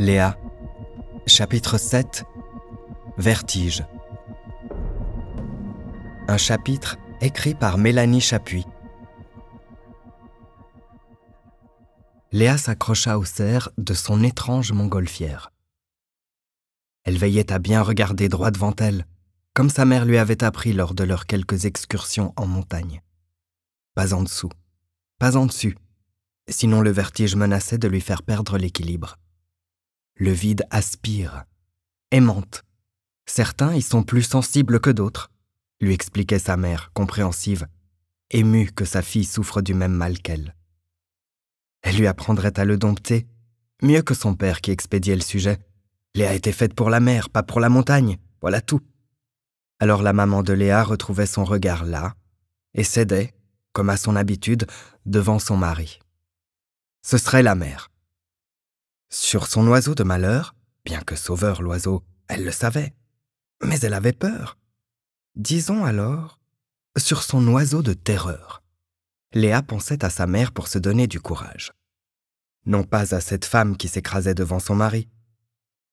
Léa, chapitre 7, Vertige. Un chapitre écrit par Mélanie Chapuis. Léa s'accrocha au cerf de son étrange montgolfière. Elle veillait à bien regarder droit devant elle, comme sa mère lui avait appris lors de leurs quelques excursions en montagne. Pas en dessous, pas en dessus, sinon le vertige menaçait de lui faire perdre l'équilibre. Le vide aspire, aimante. Certains y sont plus sensibles que d'autres, lui expliquait sa mère, compréhensive, émue que sa fille souffre du même mal qu'elle. Elle lui apprendrait à le dompter, mieux que son père qui expédiait le sujet. Léa était faite pour la mer, pas pour la montagne, voilà tout. Alors la maman de Léa retrouvait son regard là, et cédait, comme à son habitude, devant son mari. Ce serait la mère sur son oiseau de malheur, bien que sauveur l'oiseau, elle le savait, mais elle avait peur. Disons alors, sur son oiseau de terreur. Léa pensait à sa mère pour se donner du courage. Non pas à cette femme qui s'écrasait devant son mari,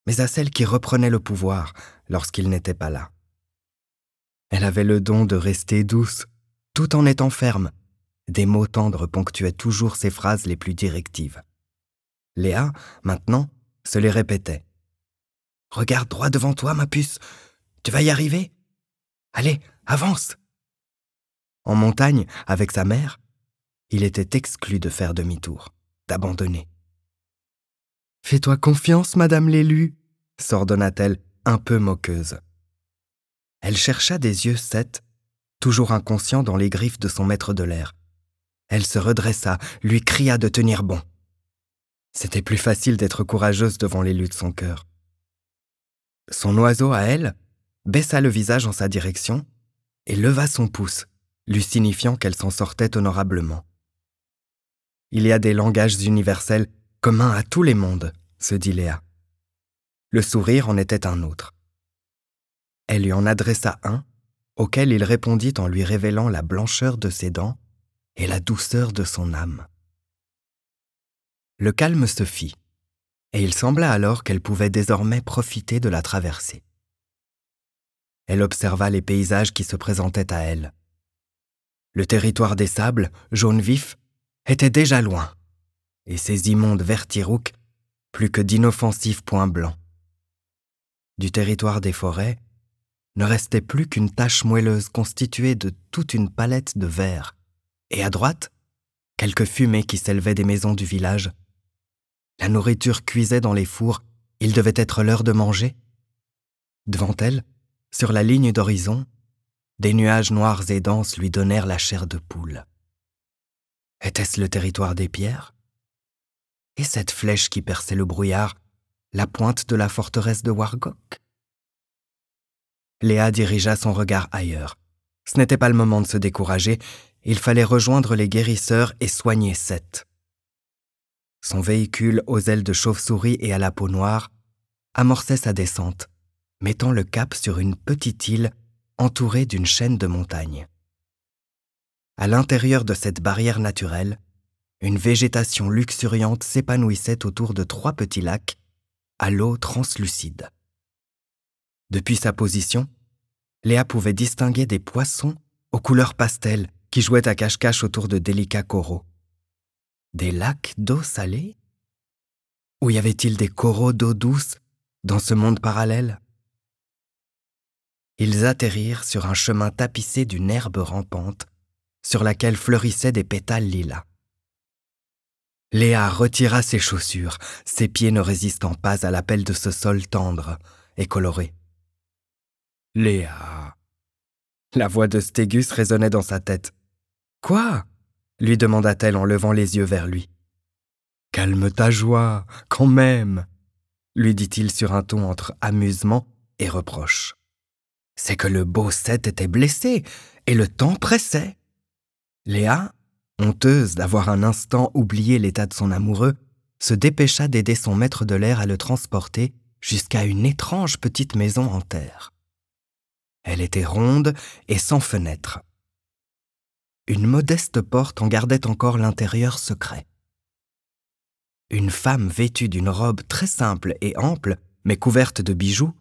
mais à celle qui reprenait le pouvoir lorsqu'il n'était pas là. Elle avait le don de rester douce, tout en étant ferme. Des mots tendres ponctuaient toujours ses phrases les plus directives. Léa, maintenant, se les répétait. Regarde droit devant toi, ma puce. Tu vas y arriver. Allez, avance. En montagne, avec sa mère, il était exclu de faire demi-tour, d'abandonner. Fais-toi confiance, Madame l'élue, s'ordonna-t-elle, un peu moqueuse. Elle chercha des yeux sept, toujours inconscient dans les griffes de son maître de l'air. Elle se redressa, lui cria de tenir bon. C'était plus facile d'être courageuse devant l'élu de son cœur. Son oiseau, à elle, baissa le visage en sa direction et leva son pouce, lui signifiant qu'elle s'en sortait honorablement. Il y a des langages universels communs à tous les mondes, se dit Léa. Le sourire en était un autre. Elle lui en adressa un, auquel il répondit en lui révélant la blancheur de ses dents et la douceur de son âme. Le calme se fit, et il sembla alors qu'elle pouvait désormais profiter de la traversée. Elle observa les paysages qui se présentaient à elle. Le territoire des sables, jaune vif, était déjà loin, et ces immondes vertirouques, plus que d'inoffensifs points blancs. Du territoire des forêts, ne restait plus qu'une tache moelleuse constituée de toute une palette de verre, et à droite, quelques fumées qui s'élevaient des maisons du village la nourriture cuisait dans les fours, il devait être l'heure de manger. Devant elle, sur la ligne d'horizon, des nuages noirs et denses lui donnèrent la chair de poule. Était-ce le territoire des pierres Et cette flèche qui perçait le brouillard, la pointe de la forteresse de Wargok Léa dirigea son regard ailleurs. Ce n'était pas le moment de se décourager, il fallait rejoindre les guérisseurs et soigner Seth. Son véhicule aux ailes de chauve-souris et à la peau noire amorçait sa descente, mettant le cap sur une petite île entourée d'une chaîne de montagnes. À l'intérieur de cette barrière naturelle, une végétation luxuriante s'épanouissait autour de trois petits lacs à l'eau translucide. Depuis sa position, Léa pouvait distinguer des poissons aux couleurs pastel qui jouaient à cache-cache autour de délicats coraux des lacs d'eau salée Ou y avait-il des coraux d'eau douce dans ce monde parallèle Ils atterrirent sur un chemin tapissé d'une herbe rampante sur laquelle fleurissaient des pétales lilas. Léa retira ses chaussures, ses pieds ne résistant pas à l'appel de ce sol tendre et coloré. Léa. La voix de Stégus résonnait dans sa tête. Quoi lui demanda-t-elle en levant les yeux vers lui. Calme ta joie, quand même, lui dit-il sur un ton entre amusement et reproche. C'est que le beau set était blessé et le temps pressait. Léa, honteuse d'avoir un instant oublié l'état de son amoureux, se dépêcha d'aider son maître de l'air à le transporter jusqu'à une étrange petite maison en terre. Elle était ronde et sans fenêtre une modeste porte en gardait encore l'intérieur secret. Une femme vêtue d'une robe très simple et ample, mais couverte de bijoux,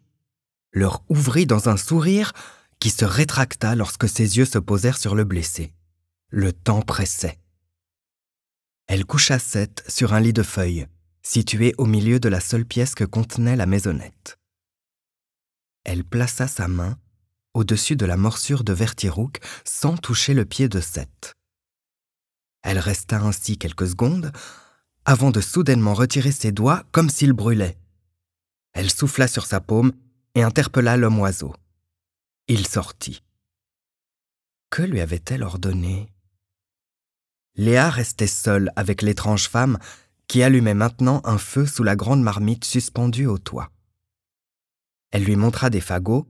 leur ouvrit dans un sourire qui se rétracta lorsque ses yeux se posèrent sur le blessé. Le temps pressait. Elle coucha Seth sur un lit de feuilles, situé au milieu de la seule pièce que contenait la maisonnette. Elle plaça sa main au-dessus de la morsure de Vertirouk, sans toucher le pied de Seth. Elle resta ainsi quelques secondes avant de soudainement retirer ses doigts comme s'ils brûlaient. Elle souffla sur sa paume et interpella l'homme oiseau. Il sortit. Que lui avait-elle ordonné Léa restait seule avec l'étrange femme qui allumait maintenant un feu sous la grande marmite suspendue au toit. Elle lui montra des fagots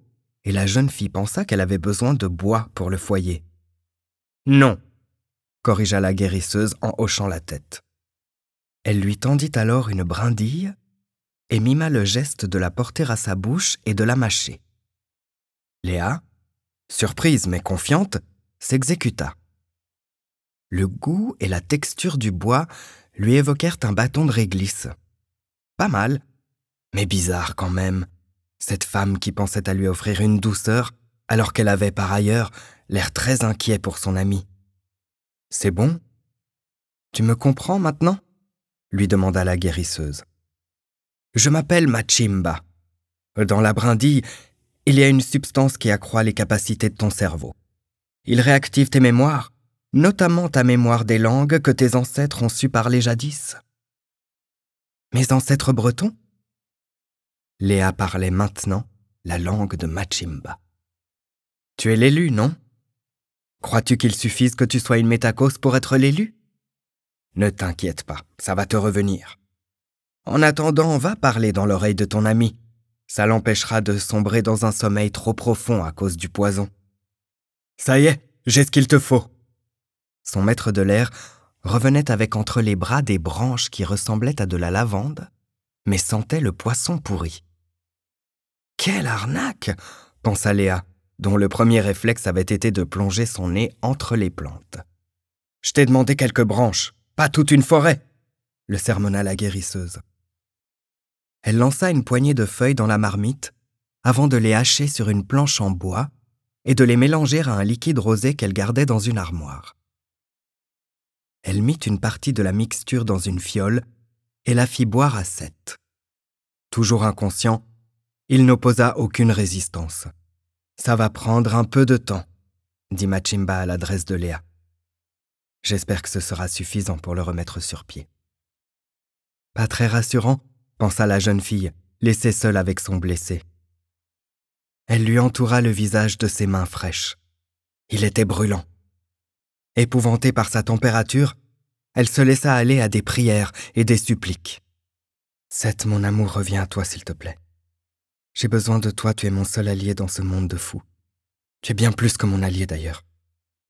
et la jeune fille pensa qu'elle avait besoin de bois pour le foyer. Non, corrigea la guérisseuse en hochant la tête. Elle lui tendit alors une brindille et mima le geste de la porter à sa bouche et de la mâcher. Léa, surprise mais confiante, s'exécuta. Le goût et la texture du bois lui évoquèrent un bâton de réglisse. Pas mal, mais bizarre quand même cette femme qui pensait à lui offrir une douceur, alors qu'elle avait par ailleurs l'air très inquiet pour son ami. C'est bon Tu me comprends maintenant lui demanda la guérisseuse. Je m'appelle Machimba. Dans la brindille, il y a une substance qui accroît les capacités de ton cerveau. Il réactive tes mémoires, notamment ta mémoire des langues que tes ancêtres ont su parler jadis. Mes ancêtres bretons Léa parlait maintenant la langue de Machimba. Tu es l'élu, non Crois-tu qu'il suffise que tu sois une métacos pour être l'élu Ne t'inquiète pas, ça va te revenir. En attendant, va parler dans l'oreille de ton ami. Ça l'empêchera de sombrer dans un sommeil trop profond à cause du poison. Ça y est, j'ai ce qu'il te faut. Son maître de l'air revenait avec entre les bras des branches qui ressemblaient à de la lavande, mais sentait le poisson pourri. Quelle arnaque pensa Léa, dont le premier réflexe avait été de plonger son nez entre les plantes. Je t'ai demandé quelques branches, pas toute une forêt le sermonna la guérisseuse. Elle lança une poignée de feuilles dans la marmite avant de les hacher sur une planche en bois et de les mélanger à un liquide rosé qu'elle gardait dans une armoire. Elle mit une partie de la mixture dans une fiole et la fit boire à sept. Toujours inconscient, il n'opposa aucune résistance. Ça va prendre un peu de temps, dit Machimba à l'adresse de Léa. J'espère que ce sera suffisant pour le remettre sur pied. Pas très rassurant, pensa la jeune fille, laissée seule avec son blessé. Elle lui entoura le visage de ses mains fraîches. Il était brûlant. Épouvantée par sa température, elle se laissa aller à des prières et des suppliques. Seth, mon amour, reviens à toi, s'il te plaît. J'ai besoin de toi, tu es mon seul allié dans ce monde de fous. Tu es bien plus que mon allié d'ailleurs.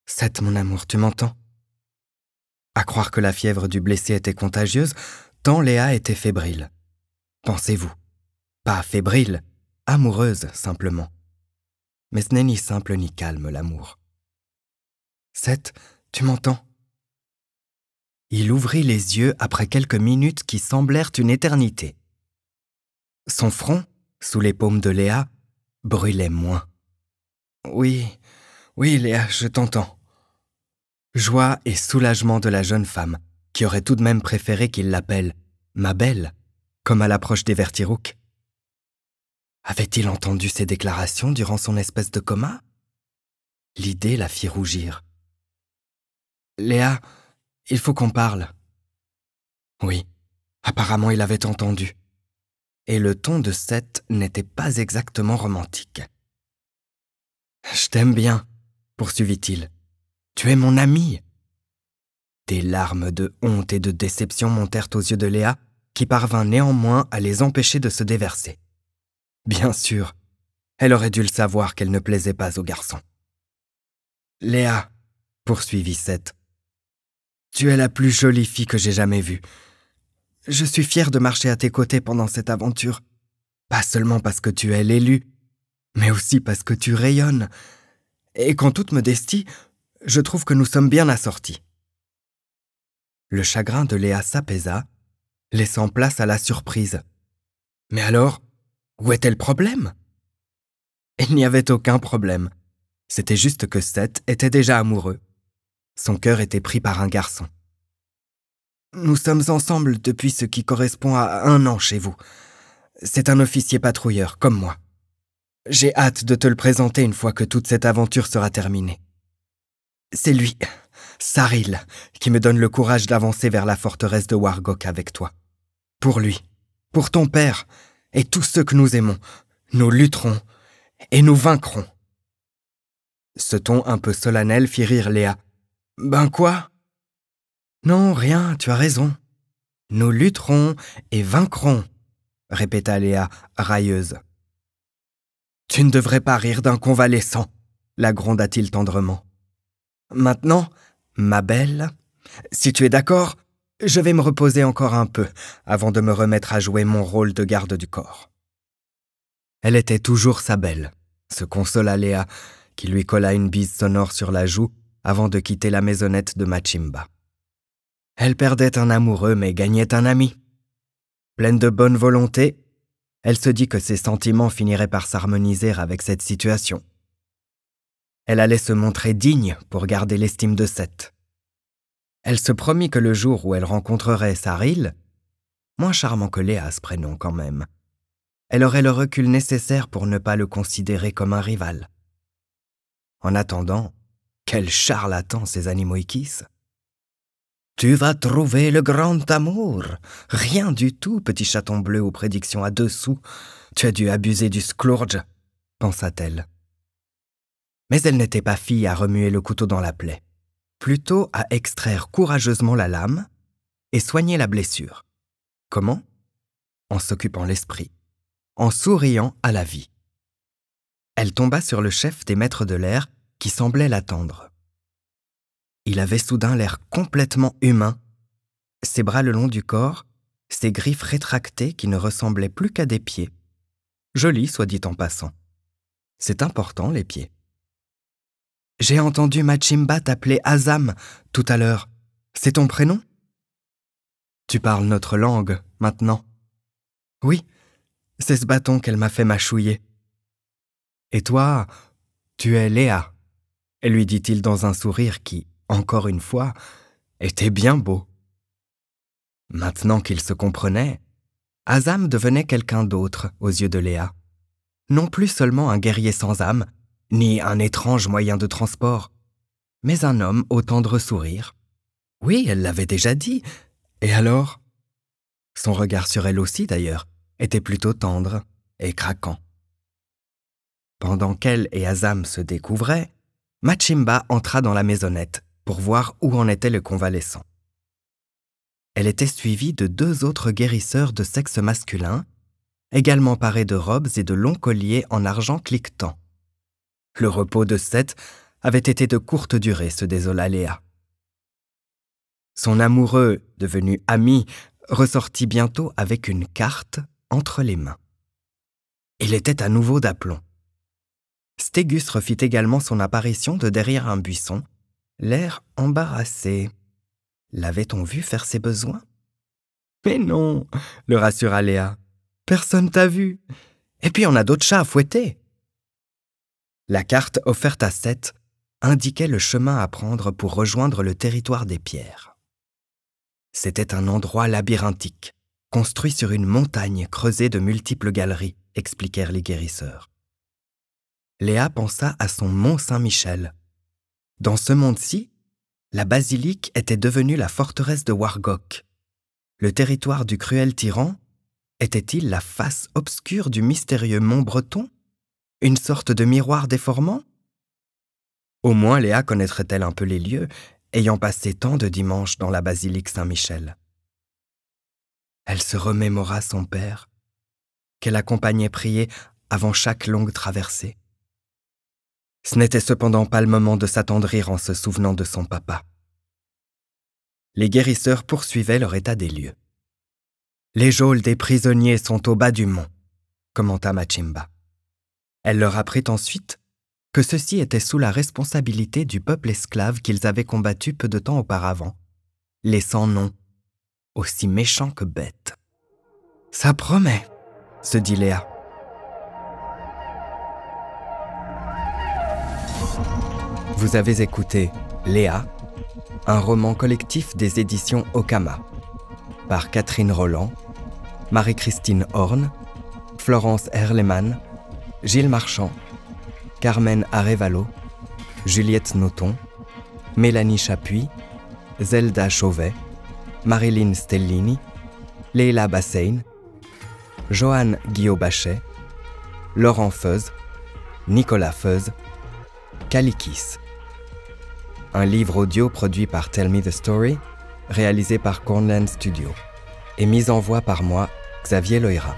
Sept, mon amour, tu m'entends À croire que la fièvre du blessé était contagieuse, tant Léa était fébrile. Pensez-vous. Pas fébrile, amoureuse simplement. Mais ce n'est ni simple ni calme l'amour. Seth, tu m'entends Il ouvrit les yeux après quelques minutes qui semblèrent une éternité. Son front sous les paumes de Léa, brûlait moins. Oui, oui, Léa, je t'entends. Joie et soulagement de la jeune femme, qui aurait tout de même préféré qu'il l'appelle ma belle, comme à l'approche des Vertirouques. Avait-il entendu ces déclarations durant son espèce de coma L'idée la fit rougir. Léa, il faut qu'on parle. Oui, apparemment il avait entendu et le ton de Seth n'était pas exactement romantique. Je t'aime bien, poursuivit-il. Tu es mon ami. Des larmes de honte et de déception montèrent aux yeux de Léa, qui parvint néanmoins à les empêcher de se déverser. Bien sûr, elle aurait dû le savoir qu'elle ne plaisait pas au garçon. Léa, poursuivit Seth, tu es la plus jolie fille que j'ai jamais vue. Je suis fier de marcher à tes côtés pendant cette aventure. Pas seulement parce que tu es l'élu, mais aussi parce que tu rayonnes. Et qu'en toute modestie, je trouve que nous sommes bien assortis. Le chagrin de Léa s'apaisa, laissant place à la surprise. Mais alors, où était le problème Il n'y avait aucun problème. C'était juste que Seth était déjà amoureux. Son cœur était pris par un garçon. Nous sommes ensemble depuis ce qui correspond à un an chez vous. C'est un officier patrouilleur, comme moi. J'ai hâte de te le présenter une fois que toute cette aventure sera terminée. C'est lui, Saril, qui me donne le courage d'avancer vers la forteresse de Wargok avec toi. Pour lui, pour ton père, et tous ceux que nous aimons, nous lutterons et nous vaincrons. Ce ton un peu solennel fit rire Léa. Ben quoi non, rien, tu as raison. Nous lutterons et vaincrons, répéta Léa, railleuse. Tu ne devrais pas rire d'un convalescent, la gronda-t-il tendrement. Maintenant, ma belle, si tu es d'accord, je vais me reposer encore un peu avant de me remettre à jouer mon rôle de garde du corps. Elle était toujours sa belle, se consola Léa, qui lui colla une bise sonore sur la joue avant de quitter la maisonnette de Machimba. Elle perdait un amoureux mais gagnait un ami. Pleine de bonne volonté, elle se dit que ses sentiments finiraient par s'harmoniser avec cette situation. Elle allait se montrer digne pour garder l'estime de Seth. Elle se promit que le jour où elle rencontrerait Saril, moins charmant que Léa ce prénom quand même, elle aurait le recul nécessaire pour ne pas le considérer comme un rival. En attendant, quel charlatan ces animaux équissent tu vas trouver le grand amour. Rien du tout, petit chaton bleu aux prédictions à deux sous. Tu as dû abuser du scourge, pensa-t-elle. Mais elle n'était pas fille à remuer le couteau dans la plaie, plutôt à extraire courageusement la lame et soigner la blessure. Comment En s'occupant l'esprit, en souriant à la vie. Elle tomba sur le chef des maîtres de l'air qui semblait l'attendre. Il avait soudain l'air complètement humain. Ses bras le long du corps, ses griffes rétractées qui ne ressemblaient plus qu'à des pieds. Joli, soit dit en passant. C'est important, les pieds. J'ai entendu Machimba t'appeler Azam tout à l'heure. C'est ton prénom Tu parles notre langue, maintenant. Oui, c'est ce bâton qu'elle m'a fait mâchouiller. Et toi, tu es Léa, lui dit-il dans un sourire qui, encore une fois, était bien beau. Maintenant qu'il se comprenait, Azam devenait quelqu'un d'autre aux yeux de Léa. Non plus seulement un guerrier sans âme, ni un étrange moyen de transport, mais un homme au tendre sourire. Oui, elle l'avait déjà dit. Et alors Son regard sur elle aussi, d'ailleurs, était plutôt tendre et craquant. Pendant qu'elle et Azam se découvraient, Machimba entra dans la maisonnette, pour voir où en était le convalescent. Elle était suivie de deux autres guérisseurs de sexe masculin, également parés de robes et de longs colliers en argent cliquetant. Le repos de Seth avait été de courte durée, se désola Léa. Son amoureux, devenu ami, ressortit bientôt avec une carte entre les mains. Il était à nouveau d'aplomb. Stégus refit également son apparition de derrière un buisson, l'air embarrassé. L'avait-on vu faire ses besoins Mais non, le rassura Léa. Personne t'a vu. Et puis on a d'autres chats à fouetter. La carte offerte à Seth indiquait le chemin à prendre pour rejoindre le territoire des pierres. C'était un endroit labyrinthique, construit sur une montagne creusée de multiples galeries, expliquèrent les guérisseurs. Léa pensa à son Mont Saint-Michel, dans ce monde-ci, la basilique était devenue la forteresse de Wargok. Le territoire du cruel tyran était-il la face obscure du mystérieux mont breton Une sorte de miroir déformant Au moins Léa connaîtrait-elle un peu les lieux, ayant passé tant de dimanches dans la basilique Saint-Michel. Elle se remémora son père, qu'elle accompagnait prier avant chaque longue traversée. Ce n'était cependant pas le moment de s'attendrir en se souvenant de son papa. Les guérisseurs poursuivaient leur état des lieux. Les geôles des prisonniers sont au bas du mont, commenta Machimba. Elle leur apprit ensuite que ceux-ci étaient sous la responsabilité du peuple esclave qu'ils avaient combattu peu de temps auparavant, les sans aussi méchants que bêtes. Ça promet, se dit Léa. Vous avez écouté Léa, un roman collectif des éditions Okama, par Catherine Roland, Marie-Christine Horn, Florence Herlemann, Gilles Marchand, Carmen Arevalo, Juliette Noton, Mélanie Chapuis, Zelda Chauvet, Marilyn Stellini, Leila Bassein, Johan Guillaume Bachet, Laurent Feuze, Nicolas Feuze, Kalikis un livre audio produit par Tell Me the Story, réalisé par Cornland Studio, et mis en voix par moi, Xavier Loira.